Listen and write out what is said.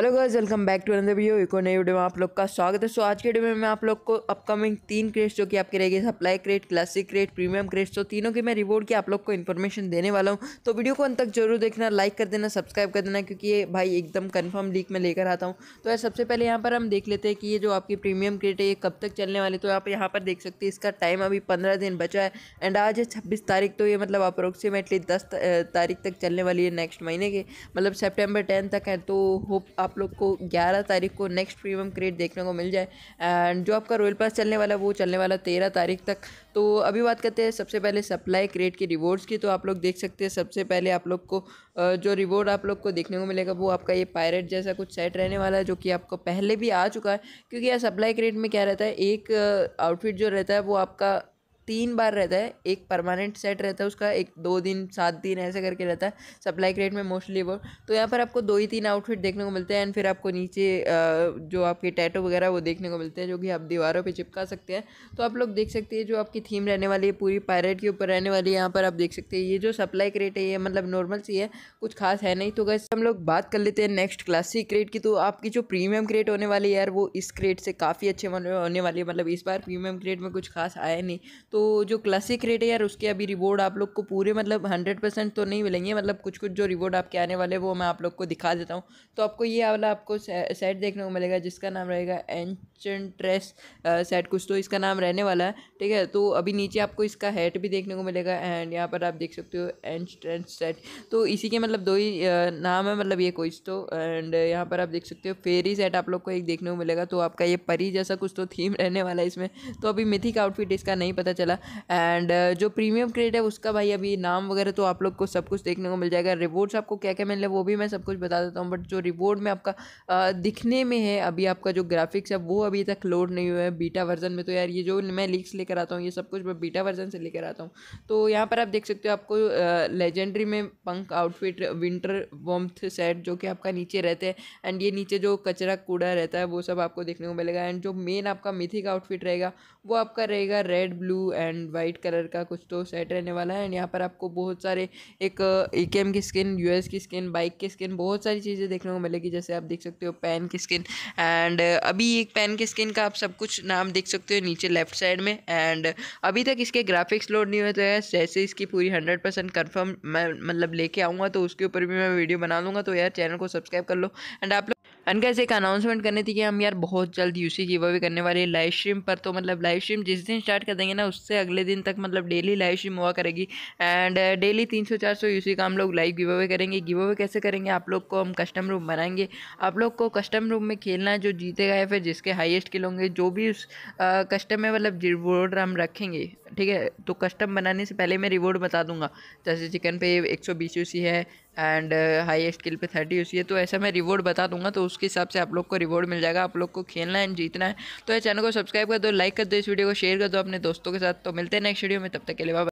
hello girls welcome back to another video एक और नई वीडियो में आप लोग का स्वागत है सो आज के वीडियो में मैं आप लोग को अपकमिंग तीन क्रेट्स जो कि आपके रहेगी supply crate classic crate premium crates तो तीनों के मैं रिवॉर्ड की आप लोग को इन्फॉर्मेशन देने वाला हूँ तो वीडियो को अंत तक जरूर देखना लाइक कर देना सब्सक्राइब कर देना क्योंकि ये भाई एकदम कन्फर्म लीक में लेकर आता हूँ तो यार सबसे पहले यहाँ पर हम देख लेते हैं कि ये जो आपकी प्रीमियम क्रेट है ये कब तक चलने वाली तो आप यहाँ पर देख सकते हैं इसका टाइम अभी पंद्रह दिन बचा है एंड आज है छब्बीस तारीख तो ये मतलब अप्रोक्सीमेटली दस तारीख तक चलने वाली है नेक्स्ट महीने के मतलब सेप्टेम्बर टेन तक है तो होप आप आप लोग को ग्यारह तारीख को नेक्स्ट प्रीमियम क्रेट देखने को मिल जाए एंड जो आपका रॉयल पास चलने वाला वो चलने वाला तेरह तारीख तक तो अभी बात करते हैं सबसे पहले सप्लाई क्रेट की रिवॉर्ड्स की तो आप लोग देख सकते हैं सबसे पहले आप लोग को जो रिवॉर्ड आप लोग को देखने को मिलेगा वो आपका ये पायरेट जैसा कुछ सेट रहने वाला है जो कि आपको पहले भी आ चुका है क्योंकि यार सप्लाई क्रेट में क्या रहता है एक आउटफिट जो रहता है वो आपका तीन बार रहता है एक परमानेंट सेट रहता है उसका एक दो दिन सात दिन ऐसे करके रहता है सप्लाई क्रेट में मोस्टली वो तो यहाँ पर आपको दो ही तीन आउटफिट देखने को मिलते हैं एंड फिर आपको नीचे जो आपके टैटो वगैरह वो देखने को मिलते हैं जो कि आप दीवारों पर चिपका सकते हैं तो आप लोग देख सकते हैं जो आपकी थीम रहने वाली है पूरी पायरेट के ऊपर रहने वाली है यहाँ पर आप देख सकते हैं ये जो सप्लाई क्रेट है ये मतलब नॉर्मल सी है कुछ खास है नहीं तो गैस हम लोग बात कर लेते हैं नेक्स्ट क्लासिक क्रेट की तो आपकी जो प्रीमियम क्रेट होने वाली है यार वो इस क्रेट से काफ़ी अच्छे होने वाली है मतलब इस बार प्रीमियम क्रेट में कुछ खास आया नहीं तो तो जो क्लासिक रेट है यार उसके अभी रिवॉर्ड आप लोग को पूरे मतलब हंड्रेड परसेंट तो नहीं मिलेंगे मतलब कुछ कुछ जो रिवॉर्ड आपके आने वाले वो मैं आप लोग को दिखा देता हूँ तो आपको ये वाला आपको सेट देखने को मिलेगा जिसका नाम रहेगा एंचेंट्रेस सेट कुछ तो इसका नाम रहने वाला है ठीक है तो अभी नीचे आपको इसका हेट भी देखने को मिलेगा एंड यहाँ पर आप देख सकते हो एंचेंट्रेस सेट तो इसी के मतलब दो ही नाम है मतलब ये कोई तो एंड यहाँ पर आप देख सकते हो फेरी सेट आप लोग को एक देखने को मिलेगा तो आपका ये परी जैसा कुछ तो थीम रहने वाला है इसमें तो अभी मिथिक आउटफिट इसका नहीं पता चला वाला एंड uh, जो प्रीमियम क्रेट है उसका भाई अभी नाम वगैरह तो आप लोग को सब कुछ देखने को मिल जाएगा रिवॉर्ड्स आपको क्या क्या मिल वो भी मैं सब कुछ बता देता हूँ बट जो रिवॉर्ड में आपका uh, दिखने में है अभी आपका जो ग्राफिक्स है वो अभी तक लोड नहीं हुआ है बीटा वर्जन में तो यार ये जो मैं लीक्स लेकर आता हूँ ये सब कुछ मैं बीटा वर्जन से लेकर आता हूँ तो यहाँ पर आप देख सकते हो आपको लेजेंडरी uh, में पंख आउटफिट विंटर वम्थ सेट जो कि आपका नीचे रहते हैं एंड ये नीचे जो कचरा कूड़ा रहता है वो सब आपको देखने को मिलेगा एंड जो मेन आपका मिथिक आउटफिट रहेगा वो आपका रहेगा red blue and white colour का कुछ तो सेट रहने वाला है एंड यहाँ पर आपको बहुत सारे एक ए की स्किन यूएस की स्किन बाइक की स्किन बहुत सारी चीज़ें देखने को मिलेगी जैसे आप देख सकते हो पेन की स्किन एंड अभी एक पेन की स्किन का आप सब कुछ नाम देख सकते हो नीचे लेफ्ट साइड में एंड अभी तक इसके ग्राफिक्स लोड नहीं हुए तो यार जैसे इसकी पूरी हंड्रेड परसेंट कन्फर्म मैं मतलब लेके आऊँगा तो उसके ऊपर भी मैं वीडियो बना लूँगा तो यार चैनल को सब्सक्राइब कर लो एंड आप लोग एंड कैसे एक अनाउंसमेंट करनी थी कि हम यार बहुत जल्द यूसी की वे करने वाले हैं लाइव स्ट्रीम पर तो मतलब लाइव स्ट्रीम जिस दिन स्टार्ट कर देंगे ना उससे अगले दिन तक मतलब डेली लाइव स्ट्रीम हुआ करेगी एंड डेली uh, तीन सौ चार सौ यूसी का हम लोग लाइव गिव अवे करेंगे गिव अवे कैसे करेंगे आप लोग को हम कस्टम रूम बनाएंगे आप लोग को कस्टम रूम में खेलना है जो जीतेगा या फिर जिसके हाइएस्ट किल होंगे जो भी उस कस्टम uh, में मतलब रिवॉर्ड हम रखेंगे ठीक है तो कस्टम बनाने से पहले मैं रिवॉर्ड बता दूंगा जैसे चिकन पे एक सौ बीस यूसी है एंड हाई स्किल पे थर्टी यूसी है तो ऐसा मैं रिवॉर्ड बता दूंगा तो उसके हिसाब से आप लोग को रिवॉर्ड मिल जाएगा आप लोग को खेलना है एंड जीतना है तो चैनल को सब्सक्राइब कर दो लाइक कर दो इस वीडियो को शेयर कर दो अपने दोस्तों के साथ तो मिलते हैं नेक्स्ट वीडियो में तब तक के लिए बाबा